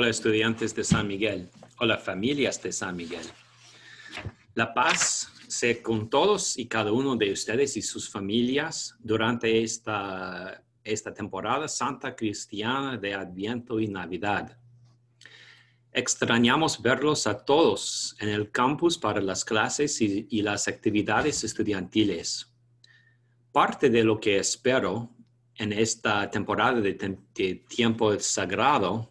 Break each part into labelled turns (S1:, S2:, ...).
S1: Hola estudiantes de San Miguel. Hola familias de San Miguel. La paz sea con todos y cada uno de ustedes y sus familias durante esta, esta temporada santa cristiana de Adviento y Navidad. Extrañamos verlos a todos en el campus para las clases y, las actividades estudiantiles. Parte de lo que espero en esta temporada de tiempo sagrado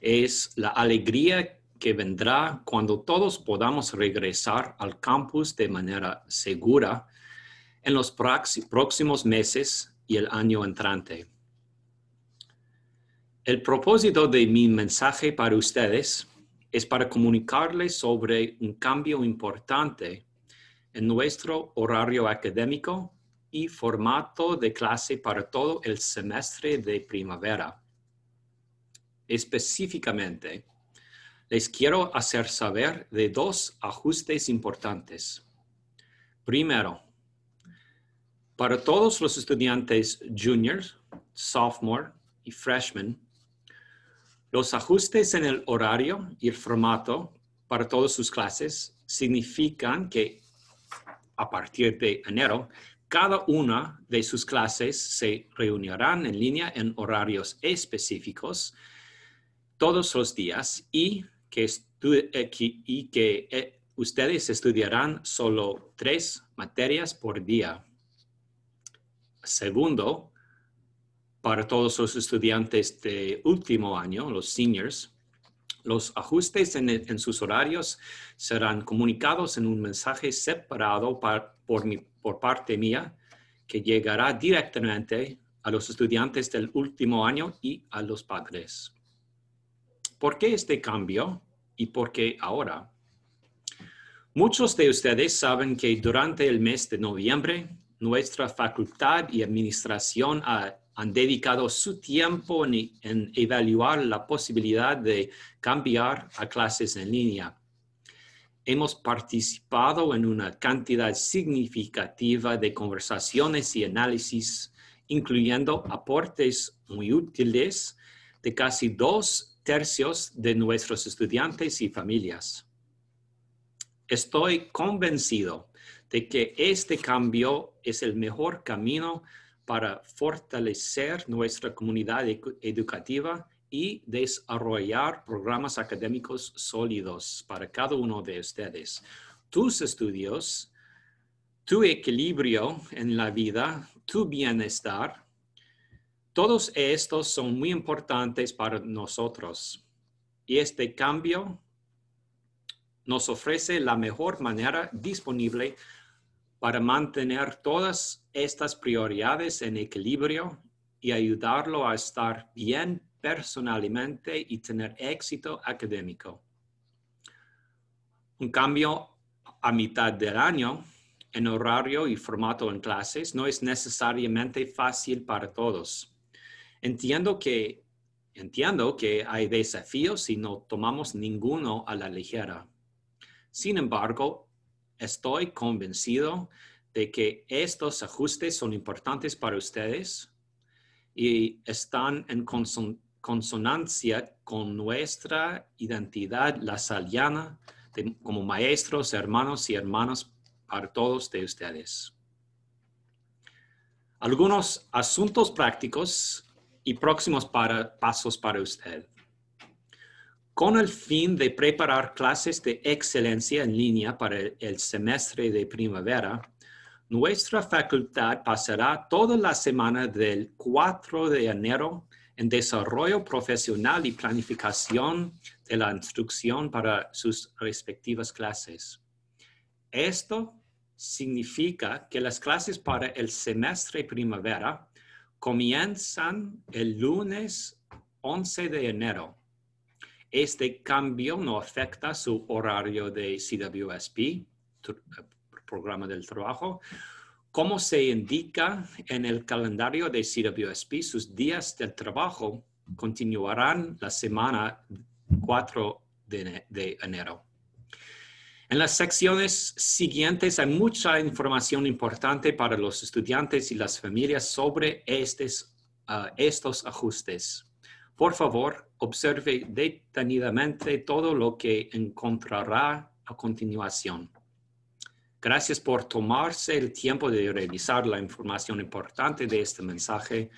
S1: es la alegría que vendrá cuando todos podamos regresar al campus de manera segura en los próximos meses y el año entrante. El propósito de mi mensaje para ustedes es para comunicarles sobre un cambio importante en nuestro horario académico y formato de clase para todo el semestre de primavera. Específicamente, les quiero hacer saber de dos ajustes importantes. Primero, para todos los estudiantes juniors, sophomore y freshmen los ajustes en el horario y el formato para todas sus clases significan que a partir de enero, cada una de sus clases se reunirán en línea en horarios específicos todos los días y que, eh, eh, ustedes estudiarán solo tres materias por día. Segundo, para todos los estudiantes de último año, los seniors, los ajustes en, sus horarios serán comunicados en un mensaje separado por parte mía que llegará directamente a los estudiantes del último año y a los padres. ¿por qué este cambio y por qué ahora? Muchos de ustedes saben que durante el mes de noviembre nuestra facultad y administración han dedicado su tiempo en, en evaluar la posibilidad de cambiar a clases en línea hemos participado en una cantidad significativa de conversaciones y análisis, incluyendo aportes muy útiles de casi dos tercios de nuestros estudiantes y familias. Estoy convencido de que este cambio es el mejor camino para fortalecer nuestra comunidad educativa y desarrollar programas académicos sólidos para cada uno de ustedes. Tus estudios, tu equilibrio en la vida, tu bienestar todos estos son muy importantes para nosotros y este cambio nos ofrece la mejor manera disponible para mantener todas estas prioridades en equilibrio y ayudarlo a estar bien personalmente y tener éxito académico. Un cambio a mitad del año en horario y formato en clases no es necesariamente fácil para todos. Entiendo que, entiendo que hay desafíos si no tomamos ninguno a la ligera. Sin embargo, estoy convencido de que estos ajustes son importantes para ustedes y están en consonancia con nuestra identidad lasaliana como maestros, hermanos y hermanas para todos de ustedes. Algunos asuntos prácticos y próximos para, pasos para usted. Con el fin de preparar clases de excelencia en línea para el semestre de primavera, nuestra facultad pasará toda la semana del 4 de enero en desarrollo profesional y planificación de la instrucción para sus respectivas clases. Esto significa que las clases para el semestre primavera comienzan el lunes 11 de enero. Este cambio no afecta su horario de CWSP, eh, programa del trabajo. Como se indica en el calendario de CWSP, sus días de trabajo continuarán la semana 4 de, de enero. En las secciones siguientes hay mucha información importante para los estudiantes y las familias sobre ah, estos ajustes. Por favor, observe detenidamente todo lo que encontrará a continuación. Gracias por tomarse el tiempo de revisar la información importante de este mensaje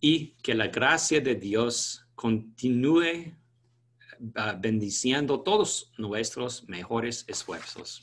S1: y que la gracia de Dios continúe Ah, bendiciendo todos nuestros mejores esfuerzos.